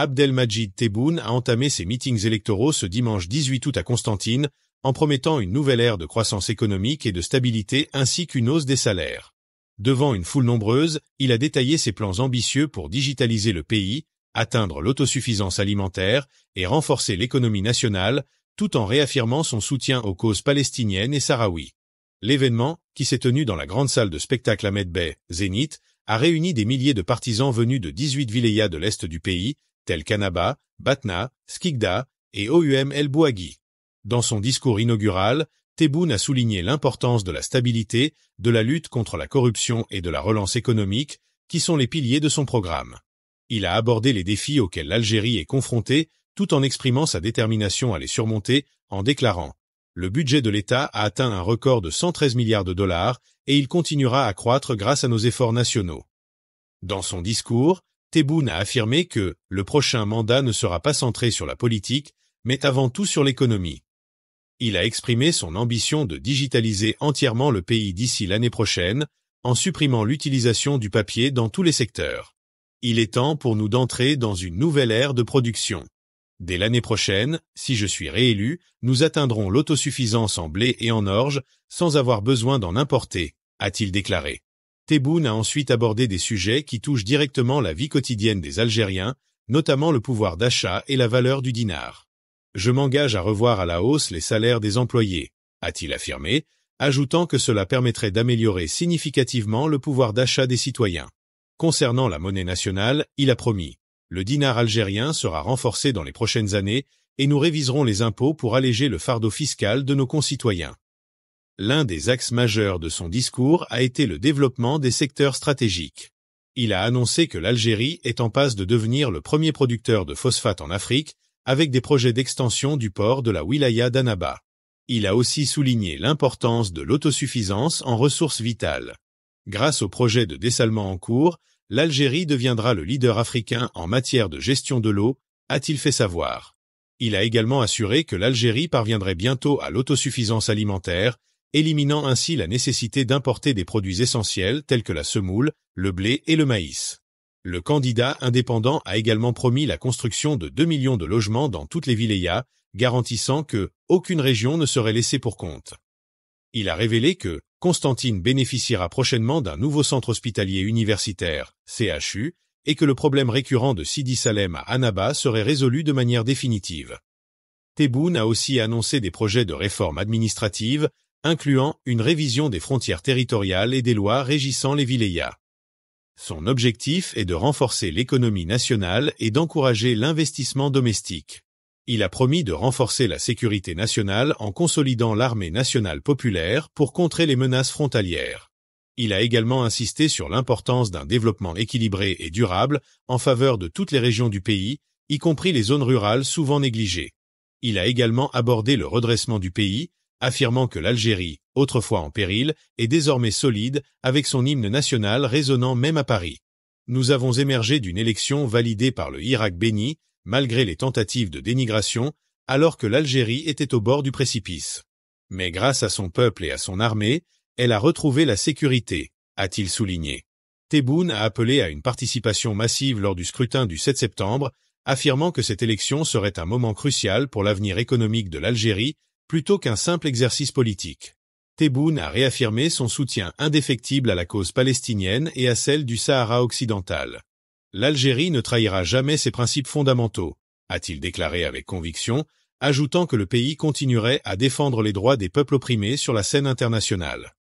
Abdelmajid Tebboune a entamé ses meetings électoraux ce dimanche 18 août à Constantine, en promettant une nouvelle ère de croissance économique et de stabilité ainsi qu'une hausse des salaires. Devant une foule nombreuse, il a détaillé ses plans ambitieux pour digitaliser le pays, atteindre l'autosuffisance alimentaire et renforcer l'économie nationale, tout en réaffirmant son soutien aux causes palestiniennes et sahraouis. L'événement, qui s'est tenu dans la grande salle de spectacle Ahmed Bey, Zénith, a réuni des milliers de partisans venus de 18 vilayas de l'est du pays, tels Batna, Skigda et OUM El Bouaghi. Dans son discours inaugural, Tebboune a souligné l'importance de la stabilité, de la lutte contre la corruption et de la relance économique, qui sont les piliers de son programme. Il a abordé les défis auxquels l'Algérie est confrontée, tout en exprimant sa détermination à les surmonter, en déclarant « Le budget de l'État a atteint un record de 113 milliards de dollars et il continuera à croître grâce à nos efforts nationaux. » Dans son discours, Théboune a affirmé que le prochain mandat ne sera pas centré sur la politique, mais avant tout sur l'économie. Il a exprimé son ambition de digitaliser entièrement le pays d'ici l'année prochaine, en supprimant l'utilisation du papier dans tous les secteurs. Il est temps pour nous d'entrer dans une nouvelle ère de production. Dès l'année prochaine, si je suis réélu, nous atteindrons l'autosuffisance en blé et en orge, sans avoir besoin d'en importer, a-t-il déclaré. Tebboune a ensuite abordé des sujets qui touchent directement la vie quotidienne des Algériens, notamment le pouvoir d'achat et la valeur du dinar. Je m'engage à revoir à la hausse les salaires des employés, a-t-il affirmé, ajoutant que cela permettrait d'améliorer significativement le pouvoir d'achat des citoyens. Concernant la monnaie nationale, il a promis. Le dinar algérien sera renforcé dans les prochaines années et nous réviserons les impôts pour alléger le fardeau fiscal de nos concitoyens. L'un des axes majeurs de son discours a été le développement des secteurs stratégiques. Il a annoncé que l'Algérie est en passe de devenir le premier producteur de phosphate en Afrique, avec des projets d'extension du port de la wilaya d'Anaba. Il a aussi souligné l'importance de l'autosuffisance en ressources vitales. Grâce au projet de dessalement en cours, l'Algérie deviendra le leader africain en matière de gestion de l'eau, a-t-il fait savoir. Il a également assuré que l'Algérie parviendrait bientôt à l'autosuffisance alimentaire, éliminant ainsi la nécessité d'importer des produits essentiels tels que la semoule, le blé et le maïs. Le candidat indépendant a également promis la construction de 2 millions de logements dans toutes les vilayas, garantissant que aucune région ne serait laissée pour compte. Il a révélé que Constantine bénéficiera prochainement d'un nouveau centre hospitalier universitaire, CHU, et que le problème récurrent de Sidi Salem à Annaba serait résolu de manière définitive. Tebboune a aussi annoncé des projets de réforme administrative incluant une révision des frontières territoriales et des lois régissant les vilayas. Son objectif est de renforcer l'économie nationale et d'encourager l'investissement domestique. Il a promis de renforcer la sécurité nationale en consolidant l'armée nationale populaire pour contrer les menaces frontalières. Il a également insisté sur l'importance d'un développement équilibré et durable en faveur de toutes les régions du pays, y compris les zones rurales souvent négligées. Il a également abordé le redressement du pays, affirmant que l'Algérie, autrefois en péril, est désormais solide, avec son hymne national résonnant même à Paris. Nous avons émergé d'une élection validée par le Irak béni, malgré les tentatives de dénigration, alors que l'Algérie était au bord du précipice. Mais grâce à son peuple et à son armée, elle a retrouvé la sécurité, a-t-il souligné. Tebboune a appelé à une participation massive lors du scrutin du 7 septembre, affirmant que cette élection serait un moment crucial pour l'avenir économique de l'Algérie plutôt qu'un simple exercice politique. Tebboune a réaffirmé son soutien indéfectible à la cause palestinienne et à celle du Sahara occidental. L'Algérie ne trahira jamais ses principes fondamentaux, a-t-il déclaré avec conviction, ajoutant que le pays continuerait à défendre les droits des peuples opprimés sur la scène internationale.